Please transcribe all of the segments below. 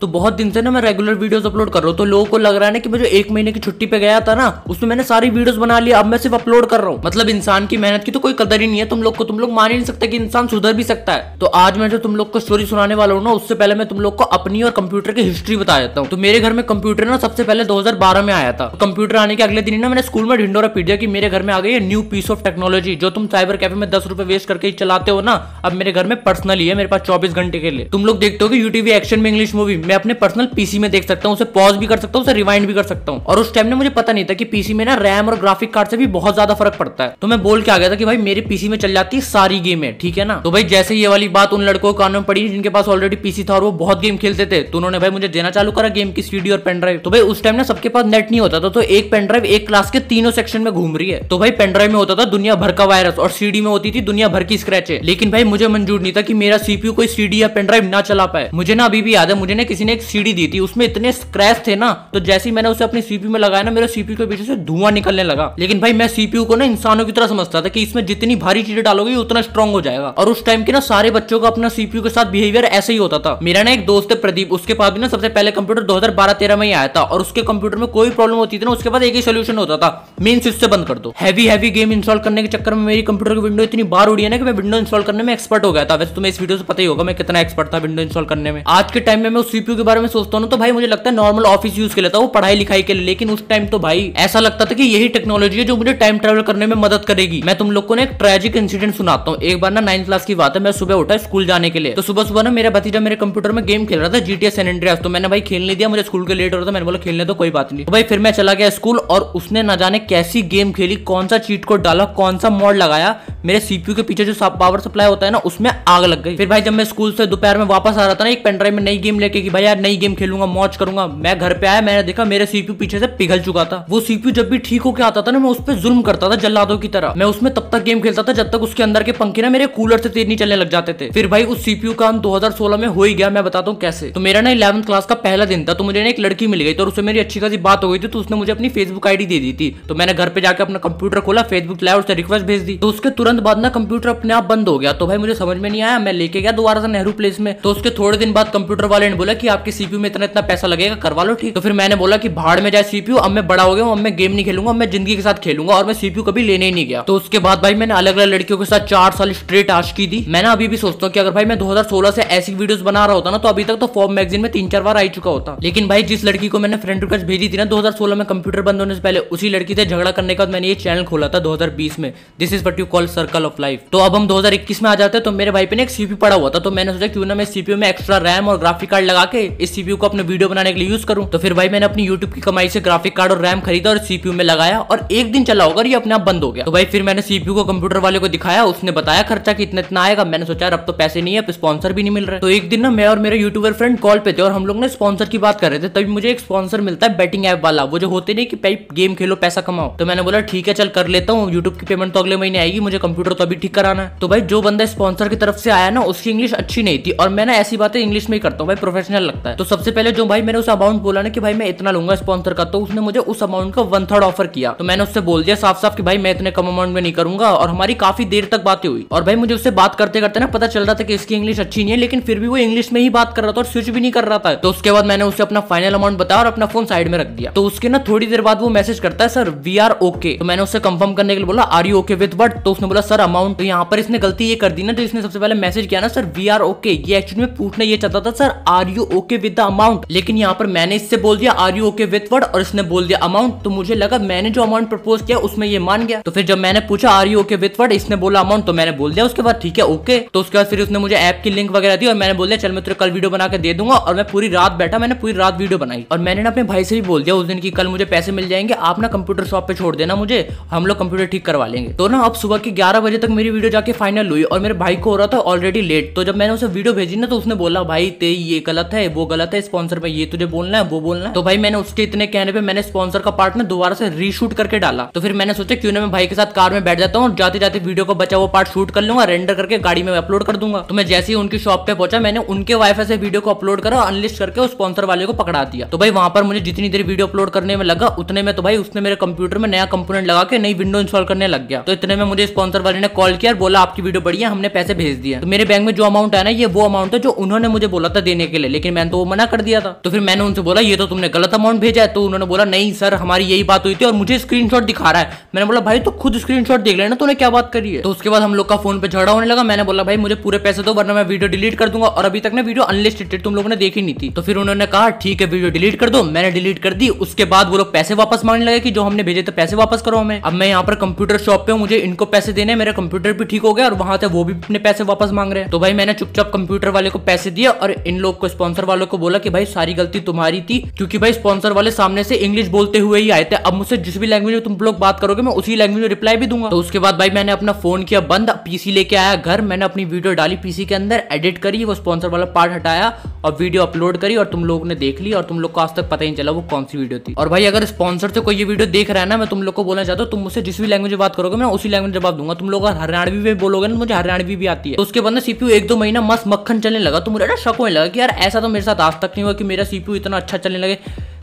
तो बहुत दिन से ना मैं रेगुलर वीडियोस अपलोड कर रहा हूँ तो लोगों को लग रहा है ना कि मैं जो एक महीने की छुट्टी पे गया था ना उसमें मैंने सारी वीडियोस बना लिया अब मैं सिर्फ अपलोड कर रहा हूँ मतलब इंसान की मेहनत की तो कोई कदर ही नहीं है तुम लोग को तुम लोग मान ही नहीं सकते कि इंसान सुधर भी सकता है तो आज मैं जो तुम लोग को स्टोरी सुनाने वाला हूँ ना उससे पहले मैं तुम लोग को अपनी और कंप्यूटर की हिस्ट्री बता देता हूँ तो मेरे घर में कंप्यूटर ना सबसे पहले दो में आया था कंप्यूटर आने के अगले दिन ना मैंने स्कूल में ढिंडोरा पी दिया कि मेरे घर में आ गई है न्यू पीस ऑफ टेक्नोलॉजी जो तुम साइबर कैफे में दस रुपए वेस्ट करके चलाते हो ना अब मेरे घर में पर्सनली है मेरे पास चौबीस घंटे के लिए तुम लोग देखते हो कि यूटीवी एक्शन में इंग्लिश मूवी मैं अपने पर्सनल पीसी में देख सकता हूँ उसे पॉज भी कर सकता हूँ उसे रिवाइंड भी कर सकता हूँ और उस टाइम ने मुझे पता नहीं था कि पीसी में ना रैम और ग्राफिक कार्ड से भी बहुत ज्यादा फर्क पड़ता है तो मैं बोल के आ गया था कि भाई मेरे पीसी में चल जाती है सारी गेमें ठीक है ना तो भाई जैसे ये वाली बात उन लड़कों कानून में पड़ी जिनके पास ऑलरेडी पीसी था और वो बहुत गेम खेलते थे तो उन्होंने भाई मुझे देना चालू करा गेम की सीडी और पेन ड्राइव तो भाई उस टाइम ना सबके पास नेट नहीं होता था तो एक पेन ड्राइव एक क्लास के तीनों सेक्शन में घूम रही है तो भाई पेन ड्राइव में होता था दुनिया भर का वायरस और सीडी में होती थी दुनिया भर की स्क्रैचे लेकिन भाई मुझे मंजूर नहीं था कि मेरा सीपीयू कोई सीडी या पेन ड्राइव ना चला पाए मुझे ना अभी भी याद है मुझे ना किसी किसी ने एक सीढ़ी दी थी उसमें इतने स्क्रैच थे ना तो जैसे ही मैंने उसे अपनी सीपी में लगाया ना मेरे सीपी के पीछे से धुआं निकलने लगा लेकिन भाई मैं सीपी को ना इंसानों की तरह समझता था कि इसमें जितनी भारी चीजें डालोगे उतना स्ट्रॉन्ग हो जाएगा और उस टाइम के ना सारे बच्चों का अपना सीपी के साथ बिहेवियर ऐसे ही होता था मेरा ना एक दोस्त है प्रदीप उसके पास भी ना सबसे पहले कंप्यूटर दो हजार में ही आया था और उसके कंप्यूटर में कोई प्रॉब्लम होती थी ना उसके बाद एक ही सोल्यूशन होता था मेन स्विच से बंद कर दो हैवी हैवी गेम इंस्टॉल करने के चक्कर में मेरी कंप्यूटर की विंडो इतनी बार उड़ी है ना कि मैं विंडो इंस्टॉल करने में एक्सपर्ट हो गया था वैसे तुम्हें इस वीडियो से पता ही होगा मैं कितना एक्सपर्ट था विंडो इंस्टॉल करने में आज के टाइम में मैं उस सीपीयू के बारे में सोचता हूँ तो भाई मुझे लगता है नॉर्मल ऑफिस यूज के लेता हूँ पढ़ाई लिखाई के लिए लेकिन उस टाइम तो भाई ऐसा लगता था कि यही टेक्नोलॉजी है जो मुझे टाइम ट्रेवल करने में मदद करेगी मैं तुम लोग को ना एक ट्रेजिक इंसिडेंट सुनाता हूँ एक बार ना नाइन्थ क्लास की बात है मैं सुबह उठा स्कूल जाने के लिए तो सुबह सुबह ना मेरा भतीजा मेरे कंप्यूटर में गेम खेल रहा था जीटीएस एन एंड्रियास तो मैंने भाई खेलने दिया मुझे स्कूल के लेट हो रहा था मैंने बोला खेलने तो कोई बात नहीं तो भाई फिर मैं चला गया स्कूल और उसने ना जाने कैसी गेम खेली कौन सा चीट कोड डाला कौन सा मॉड लगाया मेरे सीपीयू के पीछे जो पावर सप्लाई होता है ना उसमें आग लग गई फिर भाई जब मैं स्कूल से दोपहर में वापस आ रहा था ना एक पेनड्राइव में नई गेम लेके कि भाई यार नई गेम खेलूंगा मौज करूंगा मैं घर पे आया मैंने देखा मेरे सीपीयू पीछे से पिघल चुका था वो सीपीयू जब भी ठीक होकर आता था ना मैं उस पर जुल्म करता था जल्लादों की तरह मैं उसमें तब तक गेम खेलता था जब तक उसके अंदर के पंखे ना मेरे कूलर से तेज नहीं चलने लग जाते थे फिर भाई उस सीपीयू का दो में हो ही गया मैं बताता हूँ कैसे तो मेरा ना इलेवंथ क्लास का पहला दिन था तो मुझे ना एक लड़की मिल गई तो उससे मेरी अच्छी खासी बात हो गई थी तो उसने मुझे अपनी फेसबुक आईडी दे दी थी तो मैंने घर पे जाकर अपना कंप्यूटर खोला फेसबुक लाया उससे रिक्वेस्ट भेज दी तो उसके तुरंत बाद ना कंप्यूटर अपने आप बंद हो गया तो भाई मुझे समझ में नहीं आया मैं लेके गया दोबारा से नेहरू प्लेस में तो उसके थोड़े दिन बाद कंप्यूटर वाले ने बोला कि आपके सीपीयू में इतना इतना पैसा लगेगा करवा लो ठीक तो फिर मैंने बोला कि भाड़ में जाए सीपीयू अब मैं बड़ा हो गया अब मैं गेम नहीं खेलूंगा मैं जिंदगी के साथ खेलूंगा और मैं सीपीयू कभी लेने ही नहीं गया तो उसके बाद भाई मैंने अलग अलग लड़कियों के साथ चार साल स्ट्रेट आश की दी मैंने अभी भी सोचता हूँ कि अगर भाई मैं दो से ऐसी वीडियोस बना रहा होता ना तो अभी तक तो फॉर्म मैगजीन में तीन चार बार आ चुका होता लेकिन भाई जिस लड़की को मैंने फ्रेंड रिक्वेस्ट भेजी थी ना दो में कंप्यूटर बंद होने से पहले उसी लड़की से झगड़ा करने के बाद मैंने ये चैनल खोला था 2020 में this is what you call circle of life तो अब हम 2021 में आ जाते हैं तो मेरे भाई पे ने एक सीपी पड़ा हुआ था तो मैंने सोचा क्यों ना मैं सीपीयू में एक्स्ट्रा रैम और ग्राफिक कार्ड लगा के इस सीपीयू को अपने वीडियो बनाने के लिए यूज करूँ तो फिर भाई मैंने अपनी यूट्यूब की कमाई से ग्राफिक कार्ड और रैम खरीदा और सीपीयू में लगाया और एक दिन चला होगा ये अपने आप बंद हो गया तो भाई फिर मैंने सीपीयू को कंप्यूटर वाले को दिखाया उसने बताया खर्चा कि इतना इतना आएगा मैंने सोचा अब तो पैसे नहीं है अब स्पॉन्सर भी नहीं मिल रहा तो एक दिन ना मैं और मेरे यूट्यूबर फ्रेंड कॉल पे थे और हम लोग ने स्पॉन्सर की बात कर रहे थे तभी मुझे एक स्पॉन्सर मिलता है बैटिंग ऐप वाला वो जो होते नहीं कि गेम खेलो पैसा कमा कमाओ तो मैंने बोला ठीक है चल कर लेता हूँ यूट्यूब की पेमेंट तो अगले महीने आएगी मुझे कंप्यूटर तो अभी ठीक कराना है तो भाई जो बंदा स्पॉन्सर की तरफ से आया ना उसकी इंग्लिश अच्छी नहीं थी और मैंने ऐसी बातें इंग्लिश में ही करता हूँ भाई प्रोफेशनल लगता है तो सबसे पहले जो भाई मैंने उस अमाउंट बोला ना कि भाई मैं इतना लूंगा स्पॉन्सर का तो उसने मुझे उस अमाउंट का वन थर्ड ऑफर किया तो मैंने उससे बोल दिया साफ साफ कि भाई मैं इतने कम अमाउंट में नहीं करूंगा और हमारी काफी देर तक बातें हुई और भाई मुझे उससे बात करते करते ना पता चल रहा था कि इसकी इंग्लिश अच्छी नहीं है लेकिन फिर भी वो इंग्लिश में ही बात कर रहा था और स्विच भी नहीं कर रहा था तो उसके बाद मैंने उसे अपना फाइनल अमाउंट बताया और अपना फोन साइड में रख दिया तो उसके ना थोड़ी देर बाद वो मैसेज करता है सर वी आर ओके तो मैंने उससे कंफर्म करने के लिए बोला are you okay with but तो उसने बोला सर अमाउंट तो यहाँ पर इसने गलती ये कर दी ना तो इसने सबसे पहले मैसेज किया ना सर वी आर ओके ये एक्चुअली में पूछना ये चाहता था sir are you okay with the amount लेकिन यहाँ पर मैंने इससे बोल दिया are you okay with word और इसने बोल दिया अमाउंट तो मुझे लगा मैंने जो अमाउंट प्रपोज किया उसमें ये मान गया तो फिर जब मैंने पूछा are you okay with word इसने बोला अमाउंट तो मैंने बोल दिया उसके बाद ठीक है ओके तो उसके बाद फिर उसने मुझे ऐप की लिंक वगैरह दी और मैंने बोल दिया चल मैं तुझे कल वीडियो बना के दे दूंगा और मैं पूरी रात बैठा मैंने पूरी रात वीडियो बनाई और मैंने अपने भाई से भी बोल दिया उस दिन की कल मुझे पैसे मिल जाएंगे आप ना कंप्यूटर शॉप पे छोड़ देना मुझे हम लोग कंप्यूटर ठीक करवा लेंगे तो ना अब सुबह की ग्यारह बजे तक मेरी वीडियो जाके फाइनल हुई और मेरे भाई को हो रहा था ऑलरेडी लेट तो जब मैंने उसे वीडियो भेजी ना तो उसने बोला भाई ते ये गलत है वो गलत है स्पॉन्सर में ये तुझे बोलना है वो बोलना है तो भाई मैंने उसके इतने कहने पर मैंने स्पॉन्सर का पार्ट ना दोबारा से रीशूट करके डाला तो फिर मैंने सोचा क्यों ना मैं भाई के साथ कार में बैठ जाता हूँ जाते जाते वीडियो को बचा वो पार्ट शूट कर लूंगा रेंडर करके गाड़ी में अपलोड कर दूंगा तो मैं जैसे ही उनकी शॉप पे पहुंचा मैंने उनके वाईफाई से वीडियो को अपलोड करा अनलिस्ट करके स्पॉन्सर वाले को पकड़ा दिया तो भाई वहां पर मुझे जितनी देर वीडियो अपलोड करने में लगा उतने में तो भाई उसने मेरे कंप्यूटर कंप्यूटर में नया कंपोनेंट लगा के नई विंडो इंस्टॉल करने लग गया तो इतने में मुझे स्पॉन्सर वाले ने कॉल किया और बोला आपकी वीडियो बढ़िया हमने पैसे भेज दिए तो मेरे बैंक में जो अमाउंट है ना ये वो अमाउंट है जो उन्होंने मुझे बोला था देने के लिए लेकिन मैंने तो वो मना कर दिया था तो फिर मैंने उनसे बोला ये तो तुमने गलत अमाउंट भेजा है तो उन्होंने बोला नहीं सर हमारी यही बात हुई थी और मुझे स्क्रीन दिखा रहा है मैंने बोला भाई तो खुद स्क्रीन देख लेना तुमने क्या बात करी है तो उसके बाद हम लोग का फोन पे झगड़ा होने लगा मैंने बोला भाई मुझे पूरे पैसे दो वरना मैं वीडियो डिलीट कर दूंगा और अभी तक ना वीडियो अनलिस्टेड तुम लोगों ने देखी नहीं थी तो फिर उन्होंने कहा ठीक है वीडियो डिलीट कर दो मैंने डिलीट कर दी उसके बाद वो लोग पैसे वापस मांगने लगे कि जो हमने भेजे थे पैसे वापस करो हमें अब मैं यहाँ पर कंप्यूटर शॉप पे हूँ मुझे इनको पैसे देने मेरा कंप्यूटर भी ठीक हो गया और वहां से वो भी अपने पैसे वापस मांग रहे हैं तो भाई मैंने चुपचाप कंप्यूटर वाले को पैसे दिया और इन लोग को स्पॉन्सर वालों को बोला कि भाई सारी गलती तुम्हारी थी क्योंकि भाई स्पॉन्सर वाले सामने से इंग्लिश बोलते हुए ही आए थे अब मुझसे जिस भी लैंग्वेज में तुम लोग बात करोगे मैं उसी लैंग्वेज में रिप्लाई भी दूंगा तो उसके बाद भाई मैंने अपना फोन किया बंद पीसी लेके आया घर मैंने अपनी वीडियो डाली पीसी के अंदर एडिट करी वो स्पॉन्सर वाला पार्ट हटाया और वीडियो अपलोड करी और तुम लोग ने देख ली और तुम लोग को आज तक पता ही चला वो कौन सी वीडियो थी और भाई अगर स्पॉन्सर से कोई ये वीडियो देख रहा रहना मैं तुम लोग को बोलना चाहता हूँ तुम मुझसे जिस भी लैंग्वेज में बात करोगे मैं उसी लैंग्वेज में जवाब दूंगा तुम लोग हरियाणवी में बोलोगे ना मुझे हरियाणवी भी आती है तो उसके बाद ना सीपीयू एक दो महीना मस्त मक्खन चलने लगा तो मुझे ना शक होने लगा कि यार ऐसा तो मेरे साथ आज तक नहीं हुआ कि मेरा सीपीयू इतना अच्छा चलने लगे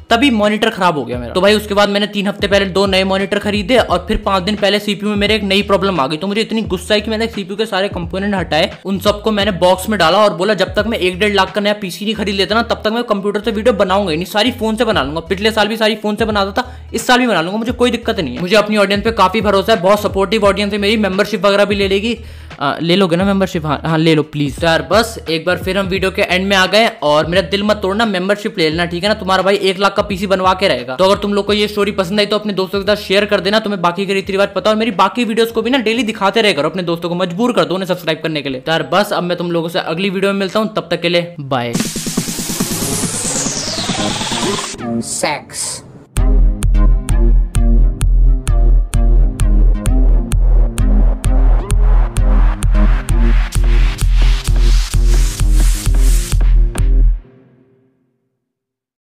तभी मॉनिटर खराब हो गया मेरा तो भाई उसके बाद मैंने तीन हफ्ते पहले दो नए मॉनिटर खरीदे और फिर पांच दिन पहले सीपीयू में मेरे एक नई प्रॉब्लम आ गई तो मुझे इतनी गुस्सा आई कि मैंने सीपीयू के सारे कंपोनेंट हटाए उन सबको मैंने बॉक्स में डाला और बोला जब तक मैं एक डेढ़ लाख का नया पीसी नहीं खरीद लेता ना तब तक मैं कंप्यूटर से वीडियो बनाऊंगा नहीं सारी फोन से बना लूंगा पिछले साल भी सारी फोन से बनाता था इस साल भी बना लूंगा मुझे कोई दिक्कत नहीं है मुझे अपनी ऑडियंस पे काफी भरोसा है बहुत सपोर्टिव ऑडियंस है मेरी मेंबरशिप वगैरह भी ले लेगी ले लोगे ना मेंबरशिप हाँ हाँ ले लो प्लीज़ यार बस एक बार फिर हम वीडियो के एंड में आ गए और मेरा दिल मत तोड़ना मेंबरशिप ले लेना ठीक है ना तुम्हारा भाई एक लाख का पीसी बनवा के रहेगा तो अगर तुम लोग को ये स्टोरी पसंद आई तो अपने दोस्तों के साथ शेयर कर देना तुम्हें बाकी के रीति रिवाज पता और मेरी बाकी वीडियो को भी ना डेली दिखाते रहे करो अपने दोस्तों को मजबूर कर दो उन्हें सब्सक्राइब करने के लिए तो यार बस अब मैं तुम लोगों से अगली वीडियो में मिलता हूँ तब तक के लिए बाय सेक्स